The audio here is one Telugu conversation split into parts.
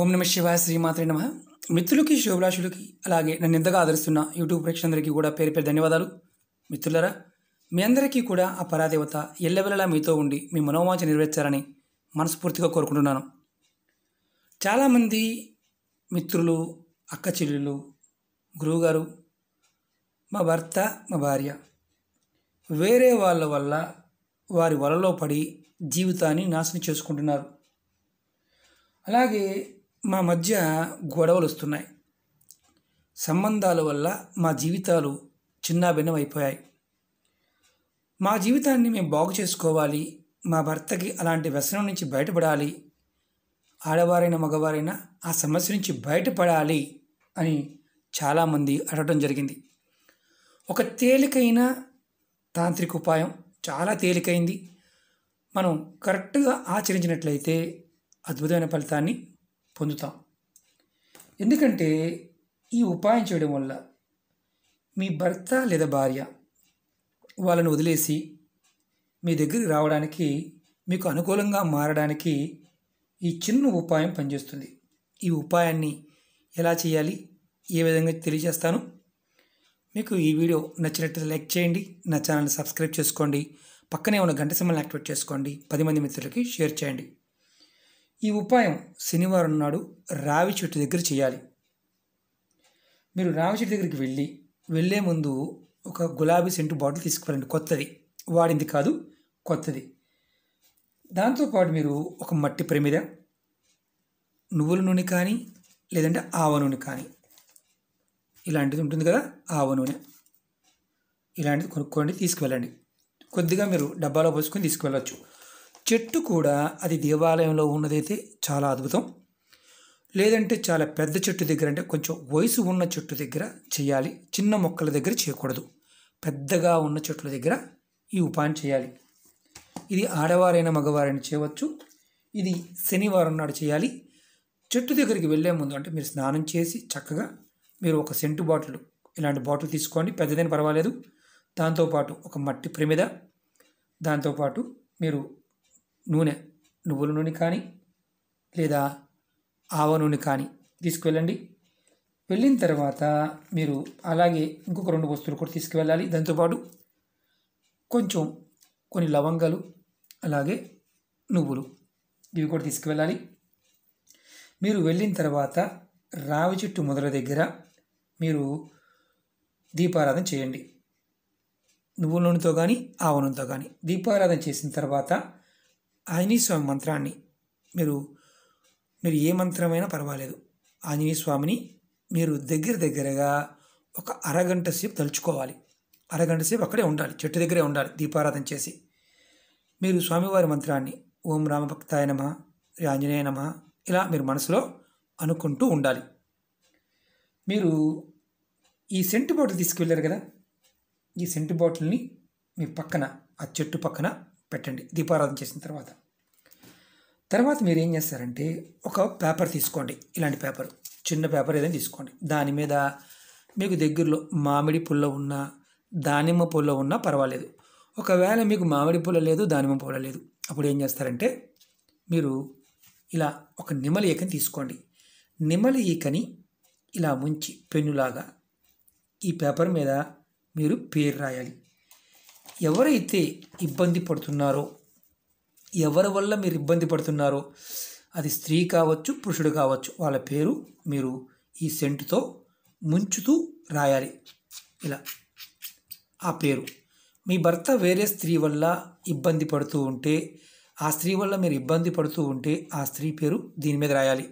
ఓం నమ శివాయ శ్రీమాత్రే నమ మిత్రులకి శుభలాషులకి అలాగే నన్ను ఎంతగా ఆదరిస్తున్న యూట్యూబ్ ప్రేక్షకులందరికీ కూడా పేరు పేరు ధన్యవాదాలు మిత్రులరా మీ అందరికీ కూడా ఆ పరాదేవత ఎల్లవెల్లలా మీతో ఉండి మీ మనోవాంచ నెరవేర్చాలని మనస్ఫూర్తిగా కోరుకుంటున్నాను చాలామంది మిత్రులు అక్క చెల్లెలు గురువుగారు మా భర్త మా భార్య వేరే వాళ్ళ వల్ల వారి వలలో పడి జీవితాన్ని నాశనం చేసుకుంటున్నారు అలాగే మా మధ్య గొడవలు వస్తున్నాయి సంబంధాల వల్ల మా జీవితాలు చిన్నాభిన్నం అయిపోయాయి మా జీవితాన్ని మేము బాగు చేసుకోవాలి మా భర్తకి అలాంటి వ్యసనం నుంచి బయటపడాలి ఆడవారైనా మగవారైనా ఆ సమస్య నుంచి బయటపడాలి అని చాలామంది అడగడం జరిగింది ఒక తేలికైన తాంత్రిక ఉపాయం చాలా తేలికైంది మనం కరెక్ట్గా ఆచరించినట్లయితే అద్భుతమైన ఫలితాన్ని పొందుతాం ఎందుకంటే ఈ ఉపాయం చేయడం వల్ల మీ భర్త లేదా భార్య వాళ్ళను వదిలేసి మీ దగ్గరికి రావడానికి మీకు అనుకూలంగా మారడానికి ఈ చిన్న ఉపాయం పనిచేస్తుంది ఈ ఉపాయాన్ని ఎలా చేయాలి ఏ విధంగా తెలియజేస్తాను మీకు ఈ వీడియో నచ్చినట్టు లైక్ చేయండి నా ఛానల్ సబ్స్క్రైబ్ చేసుకోండి పక్కనే ఉన్న గంట సమయాన్ని యాక్టివేట్ చేసుకోండి పది మంది మిత్రులకి షేర్ చేయండి ఈ ఉపాయం శనివారం నాడు రావి చెట్టు దగ్గర చేయాలి మీరు రావి చెట్టు దగ్గరికి వెళ్ళి వెళ్ళే ముందు ఒక గులాబీ సెంటు బాటిల్ తీసుకురండి కొత్తది వాడింది కాదు కొత్తది దాంతోపాటు మీరు ఒక మట్టి ప్రమిద నువ్వుల నూనె కానీ లేదంటే ఆవ నూనె కానీ ఇలాంటిది ఉంటుంది కదా ఆవ నూనె ఇలాంటిది కొనుక్కోండి తీసుకువెళ్ళండి కొద్దిగా మీరు డబ్బాలో పోసుకొని తీసుకువెళ్ళచ్చు చెట్టు కూడా అది దేవాలయంలో ఉన్నదైతే చాలా అద్భుతం లేదంటే చాలా పెద్ద చెట్టు దగ్గర అంటే కొంచెం వయసు ఉన్న చెట్టు దగ్గర చేయాలి చిన్న మొక్కల దగ్గర చేయకూడదు పెద్దగా ఉన్న చెట్ల దగ్గర ఈ ఉపాయం చేయాలి ఇది ఆడవారైన మగవారైన చేయవచ్చు ఇది శనివారం నాడు చేయాలి చెట్టు దగ్గరికి వెళ్ళే ముందు అంటే మీరు స్నానం చేసి చక్కగా మీరు ఒక సెంటు బాటిల్ ఇలాంటి బాటిల్ తీసుకోండి పెద్దదైన పర్వాలేదు దాంతోపాటు ఒక మట్టి ప్రమిద దాంతోపాటు మీరు నూనె నువ్వుల నూనె కానీ లేదా ఆవ నూనె కానీ తీసుకువెళ్ళండి వెళ్ళిన తర్వాత మీరు అలాగే ఇంకొక రెండు వస్తువులు కూడా తీసుకువెళ్ళాలి దాంతోపాటు కొంచెం కొన్ని లవంగాలు అలాగే నువ్వులు ఇవి కూడా తీసుకువెళ్ళాలి మీరు వెళ్ళిన తర్వాత రావి చెట్టు మొదల దగ్గర మీరు దీపారాధన చేయండి నువ్వుల నూనెతో కానీ ఆవనంతో నూనెతో కానీ దీపారాధన చేసిన తర్వాత ఆంజనేయ స్వామి మంత్రాన్ని మీరు మీరు ఏ మంత్రమైనా పర్వాలేదు ఆంజనేయ స్వామిని మీరు దగ్గర దగ్గరగా ఒక అరగంట సేపు తలుచుకోవాలి అరగంట సేపు అక్కడే ఉండాలి చెట్టు దగ్గరే ఉండాలి దీపారాధన చేసి మీరు స్వామివారి మంత్రాన్ని ఓం రామభక్తాయ నమ ఆంజనేయ నమ ఇలా మీరు మనసులో అనుకుంటూ ఉండాలి మీరు ఈ సెంటు బాటిల్ తీసుకువెళ్ళారు కదా ఈ సెంటు బాటిల్ని మీ పక్కన ఆ చెట్టు పక్కన పెట్టండి దీపారాధన చేసిన తర్వాత తర్వాత మీరు ఏం చేస్తారంటే ఒక పేపర్ తీసుకోండి ఇలాంటి పేపర్ చిన్న పేపర్ ఏదైనా తీసుకోండి దాని మీద మీకు దగ్గరలో మామిడి పుల్ల ఉన్నా దానిమ్మ పుల్ల ఉన్నా పర్వాలేదు ఒకవేళ మీకు మామిడి పుల్ల లేదు దానిమ్మ పుల్ల లేదు అప్పుడు ఏం చేస్తారంటే మీరు ఇలా ఒక నిమ్మల ఈకని తీసుకోండి నిమ్మల ఈకని ఇలా ముంచి పెన్నులాగా ఈ పేపర్ మీద మీరు పేరు రాయాలి ఎవరైతే ఇబ్బంది పడుతున్నారో ఎవరి వల్ల మీరు ఇబ్బంది పడుతున్నారో అది స్త్రీ కావచ్చు పురుషుడు కావచ్చు వాళ్ళ పేరు మీరు ఈ సెంటుతో ముంచుతూ రాయాలి ఇలా ఆ పేరు మీ భర్త వేరే స్త్రీ వల్ల ఇబ్బంది పడుతూ ఉంటే ఆ స్త్రీ వల్ల మీరు ఇబ్బంది పడుతూ ఉంటే ఆ స్త్రీ పేరు దీని మీద రాయాలి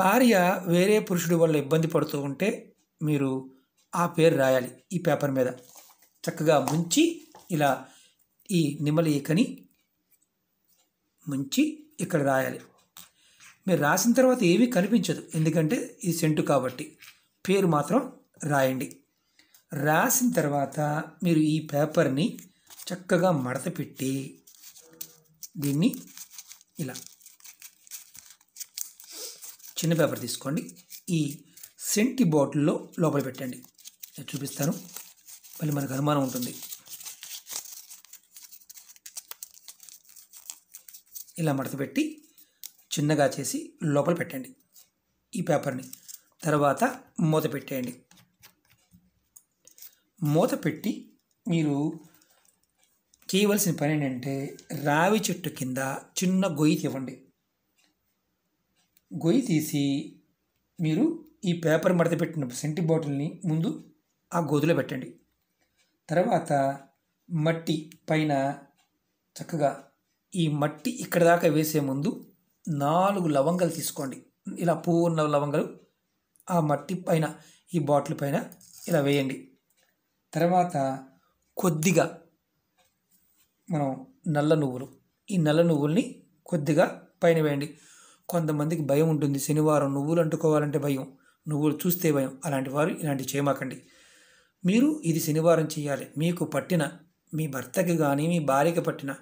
భార్య వేరే పురుషుడి వల్ల ఇబ్బంది పడుతూ ఉంటే మీరు ఆ పేరు రాయాలి ఈ పేపర్ మీద చక్కగా ముంచి ఇలా ఈ నిమ్మలేఖని ముంచి ఇక్కడ రాయాలి మీరు రాసిన తర్వాత ఏమీ కనిపించదు ఎందుకంటే ఇది సెంటు కాబట్టి పేరు మాత్రం రాయండి రాసిన తర్వాత మీరు ఈ పేపర్ని చక్కగా మడత పెట్టి దీన్ని ఇలా చిన్న పేపర్ తీసుకోండి ఈ సెంటి బాటిల్లో లోపల పెట్టండి నేను చూపిస్తాను మళ్ళీ మనకు అనుమానం ఉంటుంది ఇలా మడత పెట్టి చిన్నగా చేసి లోపల పెట్టండి ఈ పేపర్ని తర్వాత మూత పెట్టేయండి మూత పెట్టి మీరు చేయవలసిన పని ఏంటంటే రావి చెట్టు కింద చిన్న గొయ్యి తీవ్వండి గొయ్యి తీసి మీరు ఈ పేపర్ మడత పెట్టిన సెంటి బాటిల్ని ముందు ఆ గోధులో పెట్టండి తర్వాత మట్టి పైన చక్కగా ఈ మట్టి ఇక్కడ దాకా వేసే ముందు నాలుగు లవంగాలు తీసుకోండి ఇలా పువ్వు ఉన్న లవంగాలు ఆ మట్టి పైన ఈ బాటిల్ పైన ఇలా వేయండి తర్వాత కొద్దిగా మనం నల్ల నువ్వులు ఈ నల్ల నువ్వుల్ని కొద్దిగా పైన వేయండి కొంతమందికి భయం ఉంటుంది శనివారం నువ్వులు అంటుకోవాలంటే భయం నువ్వులు చూస్తే భయం అలాంటి వారు ఇలాంటివి చేయమాకండి మీరు ఇది శనివారం చేయాలి మీకు పట్టిన మీ భర్తకి కానీ మీ భార్యకి పట్టిన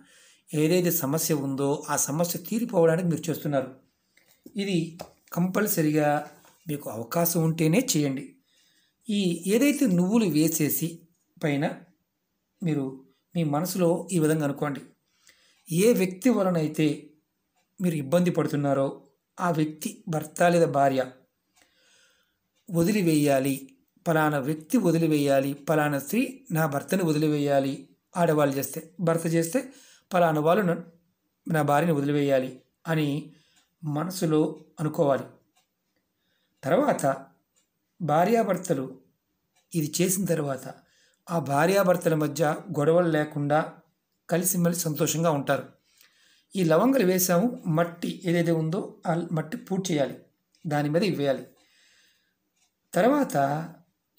ఏదైతే సమస్య ఉందో ఆ సమస్య తీరిపోవడానికి మీరు చేస్తున్నారు ఇది కంపల్సరిగా మీకు అవకాశం ఉంటేనే చేయండి ఈ ఏదైతే నువ్వులు వేసేసి పైన మీరు మీ మనసులో ఈ విధంగా అనుకోండి ఏ వ్యక్తి వలనైతే మీరు ఇబ్బంది పడుతున్నారో ఆ వ్యక్తి భర్త లేదా భార్య వదిలివేయాలి పలానా వ్యక్తి వదిలివేయాలి పలానా స్త్రీ నా భర్తని వదిలివేయాలి ఆడవాళ్ళు చేస్తే భర్త చేస్తే పలానా వాళ్ళు నా భార్యని వదిలివేయాలి అని మనసులో అనుకోవాలి తర్వాత భార్యాభర్తలు ఇది చేసిన తర్వాత ఆ భార్యాభర్తల మధ్య గొడవలు లేకుండా కలిసిమెలిసి సంతోషంగా ఉంటారు ఈ లవంగలు వేసాము మట్టి ఏదైతే ఉందో ఆ మట్టి పూర్తి చేయాలి దాని మీద ఇవ్వాలి తర్వాత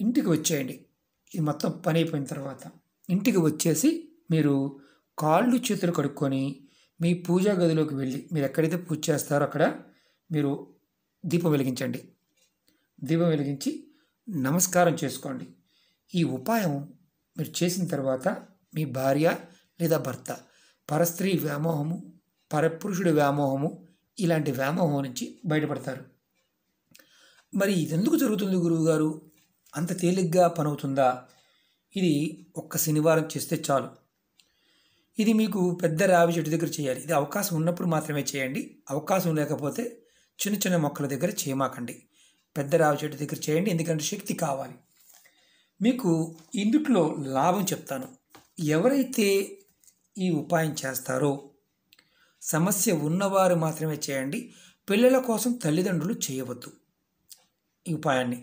ఇంటికి వచ్చేయండి ఇది మొత్తం పని అయిపోయిన తర్వాత ఇంటికి వచ్చేసి మీరు కాళ్ళు చేతులు కడుక్కొని మీ పూజా గదిలోకి వెళ్ళి మీరు ఎక్కడైతే పూజ చేస్తారో అక్కడ మీరు దీపం వెలిగించండి దీపం వెలిగించి నమస్కారం చేసుకోండి ఈ ఉపాయం మీరు చేసిన తర్వాత మీ భార్య లేదా భర్త పరస్త్రీ వ్యామోహము పరపురుషుడి వ్యామోహము ఇలాంటి వ్యామోహం నుంచి బయటపడతారు మరి ఇదెందుకు జరుగుతుంది గురువుగారు అంత తేలిగ్గా పనవుతుందా ఇది ఒక్క శనివారం చేస్తే చాలు ఇది మీకు పెద్ద రావి చెట్టు దగ్గర చేయాలి ఇది అవకాశం ఉన్నప్పుడు మాత్రమే చేయండి అవకాశం లేకపోతే చిన్న చిన్న మొక్కల దగ్గర చేయమాకండి పెద్ద రావి చెట్టు దగ్గర చేయండి ఎందుకంటే శక్తి కావాలి మీకు ఇందుట్లో లాభం చెప్తాను ఎవరైతే ఈ ఉపాయం చేస్తారో సమస్య ఉన్నవారు మాత్రమే చేయండి పిల్లల కోసం తల్లిదండ్రులు చేయవద్దు ఈ ఉపాయాన్ని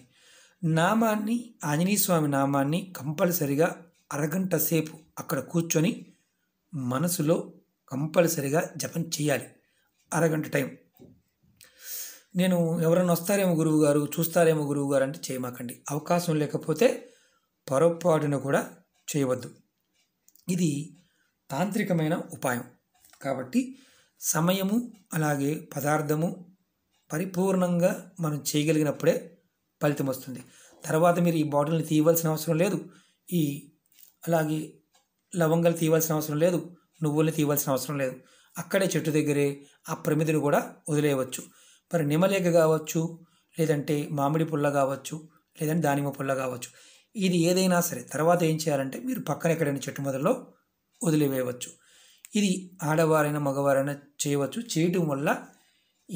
నామాన్ని ఆంజనేయ స్వామి నామాన్ని కంపల్సరిగా అరగంట సేపు అక్కడ కూర్చొని మనసులో కంపల్సరిగా జపం చేయాలి అరగంట టైం నేను ఎవరైనా వస్తారేమో గురువు గారు చూస్తారేమో గురువు గారు అంటే చేయమాకండి అవకాశం లేకపోతే పొరపాటున కూడా చేయవద్దు ఇది తాంత్రికమైన ఉపాయం కాబట్టి సమయము అలాగే పదార్థము పరిపూర్ణంగా మనం చేయగలిగినప్పుడే ఫలితం వస్తుంది తర్వాత మీరు ఈ బాటిల్ని తీయవలసిన అవసరం లేదు ఈ అలాగే లవంగాలు తీయవలసిన అవసరం లేదు నువ్వుల్ని తీయవలసిన అవసరం లేదు అక్కడే చెట్టు దగ్గరే ఆ ప్రమిదిని కూడా వదిలేయవచ్చు మరి నిమలేక కావచ్చు లేదంటే మామిడి పుల్ల కావచ్చు లేదంటే దానిమ్మ పుల్ల కావచ్చు ఇది ఏదైనా సరే తర్వాత ఏం చేయాలంటే మీరు పక్కన ఎక్కడైనా చెట్టు మొదల్లో వదిలివేయవచ్చు ఇది ఆడవారైనా మగవారైనా చేయవచ్చు చేయటం వల్ల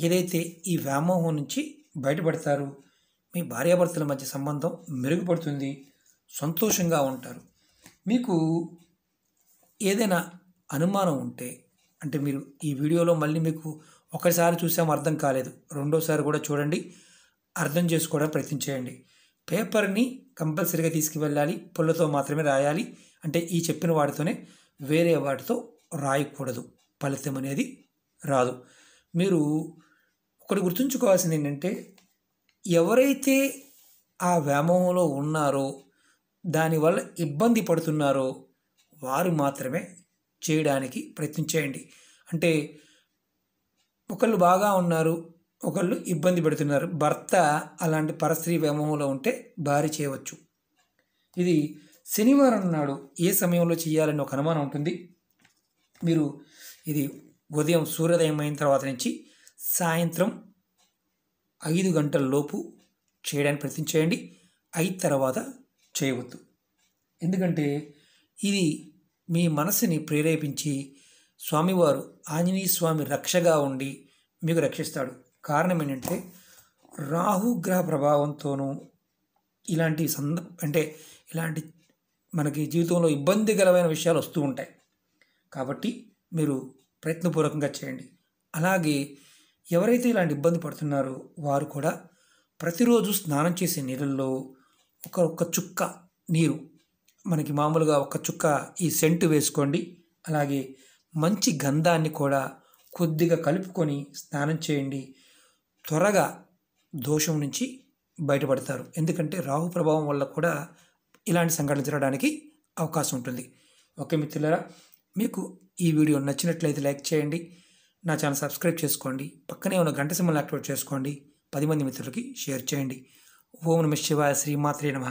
ఏదైతే ఈ వ్యామోహం నుంచి బయటపడతారు మీ భార్యాభర్తల మధ్య సంబంధం మెరుగుపడుతుంది సంతోషంగా ఉంటారు మీకు ఏదైనా అనుమానం ఉంటే అంటే మీరు ఈ వీడియోలో మళ్ళీ మీకు ఒకసారి చూసాము అర్థం కాలేదు రెండోసారి కూడా చూడండి అర్థం చేసుకోవడానికి ప్రయత్నం చేయండి పేపర్ని కంపల్సరీగా తీసుకువెళ్ళాలి పుల్లతో మాత్రమే రాయాలి అంటే ఈ చెప్పిన వాటితోనే వేరే వాటితో రాయకూడదు ఫలితం అనేది రాదు మీరు ఒకటి గుర్తుంచుకోవాల్సింది ఏంటంటే ఎవరైతే ఆ వ్యామోహంలో ఉన్నారో దానివల్ల ఇబ్బంది పడుతున్నారో వారు మాత్రమే చేయడానికి ప్రయత్నించేయండి అంటే ఒకళ్ళు బాగా ఉన్నారు ఒకళ్ళు ఇబ్బంది పెడుతున్నారు భర్త అలాంటి పరస్త్రీ వ్యామోహంలో ఉంటే భారీ చేయవచ్చు ఇది శనివారం నాడు ఏ సమయంలో చేయాలని ఒక అనుమానం ఉంటుంది మీరు ఇది ఉదయం సూర్యోదయం అయిన తర్వాత నుంచి సాయంత్రం ఐదు గంటల లోపు చేయడానికి ప్రయత్నం చేయండి అయిన తర్వాత చేయవద్దు ఎందుకంటే ఇది మీ మనసుని ప్రేరేపించి స్వామివారు ఆంజనేయ స్వామి రక్షగా ఉండి మీకు రక్షిస్తాడు కారణం ఏంటంటే రాహుగ్రహ ప్రభావంతోనూ ఇలాంటి సంద అంటే ఇలాంటి మనకి జీవితంలో ఇబ్బందికరమైన విషయాలు వస్తూ ఉంటాయి కాబట్టి మీరు ప్రయత్నపూర్వకంగా చేయండి అలాగే ఎవరైతే ఇలాంటి ఇబ్బంది పడుతున్నారో వారు కూడా ప్రతిరోజు స్నానం చేసే నీళ్ళల్లో ఒక ఒక్క చుక్క నీరు మనకి మామూలుగా ఒక చుక్క ఈ సెంటు వేసుకోండి అలాగే మంచి గంధాన్ని కూడా కొద్దిగా కలుపుకొని స్నానం చేయండి త్వరగా దోషం నుంచి బయటపడతారు ఎందుకంటే రాహు ప్రభావం వల్ల కూడా ఇలాంటి సంఘటనలు జరగడానికి అవకాశం ఉంటుంది ఓకే మిత్రులరా మీకు ఈ వీడియో నచ్చినట్లయితే లైక్ చేయండి నా ఛానల్ సబ్స్క్రైబ్ చేసుకోండి పక్కనే ఉన్న గంట సింబల్ యాక్టివేట్ చేసుకోండి పది మంది మిత్రులకి షేర్ చేయండి ఓం నమ శివాయ శ్రీమాత్రే నమ